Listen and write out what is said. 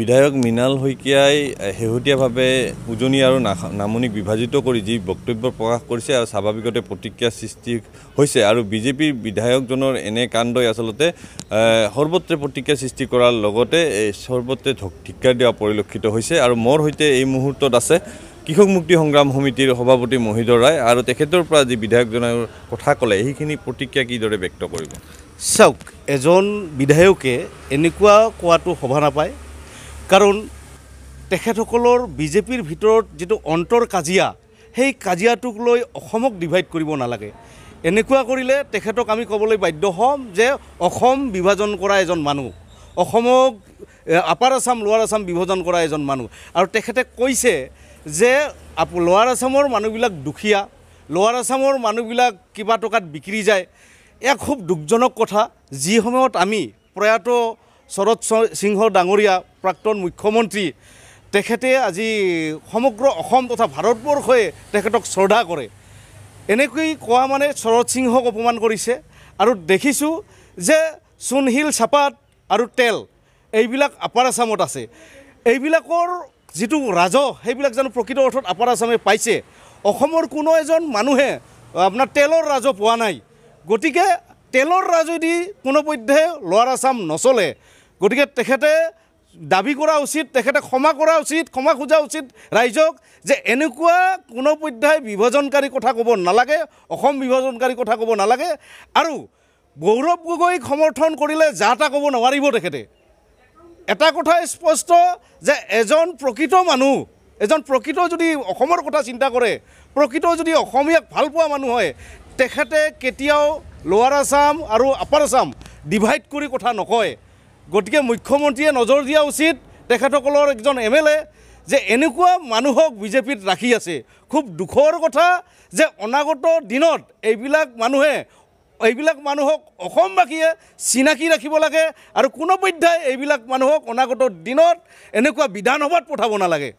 বিধায়ক মৃণাল শইকীয়াই শেহতীয়াভাৱে উজনি আৰু নামনিক বিভাজিত কৰি যি বক্তব্য প্ৰকাশ কৰিছে আৰু স্বাভাৱিকতে প্ৰতিক্ৰিয়া সৃষ্টি হৈছে আৰু বিজেপিৰ বিধায়কজনৰ এনে কাণ্ডই আচলতে সৰ্বত্ৰে প্ৰতিক্ৰিয়া সৃষ্টি কৰাৰ লগতে সৰ্বত্ৰে ধিক্ষাৰ দিয়া পৰিলক্ষিত হৈছে আৰু মোৰ সৈতে এই মুহূৰ্তত আছে কৃষক মুক্তি সংগ্ৰাম সমিতিৰ সভাপতি মহিধৰ ৰায় আৰু তেখেতৰ পৰা যি বিধায়কজনৰ কথা ক'লে সেইখিনি প্ৰতিক্ৰিয়া কিদৰে ব্যক্ত কৰিব চাওক এজন বিধায়কে এনেকুৱা কোৱাটো শোভা নাপায় কাৰণ তেখেতসকলৰ বিজেপিৰ ভিতৰত যিটো অন্তৰ কাজিয়া সেই কাজিয়াটোক লৈ অসমক ডিভাইড কৰিব নালাগে এনেকুৱা কৰিলে তেখেতক আমি ক'বলৈ বাধ্য হ'ম যে অসম বিভাজন কৰা এজন মানুহ অসমক আপাৰ আছাম লোৱাৰ আছাম বিভাজন কৰা এজন মানুহ আৰু তেখেতে কৈছে যে লোৱাৰ আছামৰ মানুহবিলাক দুখীয়া লোৱাৰ আছামৰ মানুহবিলাক কিবা টকাত বিক্ৰী যায় এয়া খুব দুখজনক কথা যি সময়ত আমি প্ৰয়াত শরৎ সিংহ ডাঙরিয়া প্রাক্তন মুখ্যমন্ত্রী তেখেতে আজি সমগ্র অসম তথা ভারতবর্ষয়ে তেখেতক শ্রদ্ধা করে এনেকই কোয়া মানে শরৎ সিংহক অপমান করেছে আর দেখিছো যে সুনহিল চাপাত আর তেল এইবিল আপার আসামত আছে এইবিলাকর যুক্ত রাজ সেইবিল যেন প্রকৃত অর্থত আপার আসামে পাইছে কোনো এজন মানুহে আপনার তেলর রাজ পোৱা নাই গতিকে তেলৰ ৰাজ যদি কোনোপধ্যে লোয়াৰ আসাম নচলে গতিকে তেখেতে দাবী কৰা উচিত তেখেতে ক্ষমা কৰা উচিত ক্ষমা খোজা উচিত ৰাইজক যে এনেকুৱা কোনো পৰ্যায় বিভাজনকাৰী কথা ক'ব নালাগে অসম বিভাজনকাৰী কথা ক'ব নালাগে আৰু গৌৰৱ গগৈক সমৰ্থন কৰিলে যা এটা ক'ব নোৱাৰিব তেখেতে এটা কথা স্পষ্ট যে এজন প্ৰকৃত মানুহ এজন প্ৰকৃত যদি অসমৰ কথা চিন্তা কৰে প্ৰকৃত যদি অসমীয়াক ভাল পোৱা মানুহ হয় তেখেতে কেতিয়াও লোৱাৰ আছাম আৰু আপাৰ আছাম ডিভাইড কৰি কথা নকয় গতিকে মুখ্যমন্ত্ৰীয়ে নজৰ দিয়া উচিত তেখেতসকলৰ একজন এম এল এ যে এনেকুৱা মানুহক বিজেপিত ৰাখি আছে খুব দুখৰ কথা যে অনাগত দিনত এইবিলাক মানুহে এইবিলাক মানুহক অসমবাসীয়ে চিনাকি ৰাখিব লাগে আৰু কোনোপধ্যাই এইবিলাক মানুহক অনাগত দিনত এনেকুৱা বিধানসভাত পঠাব নালাগে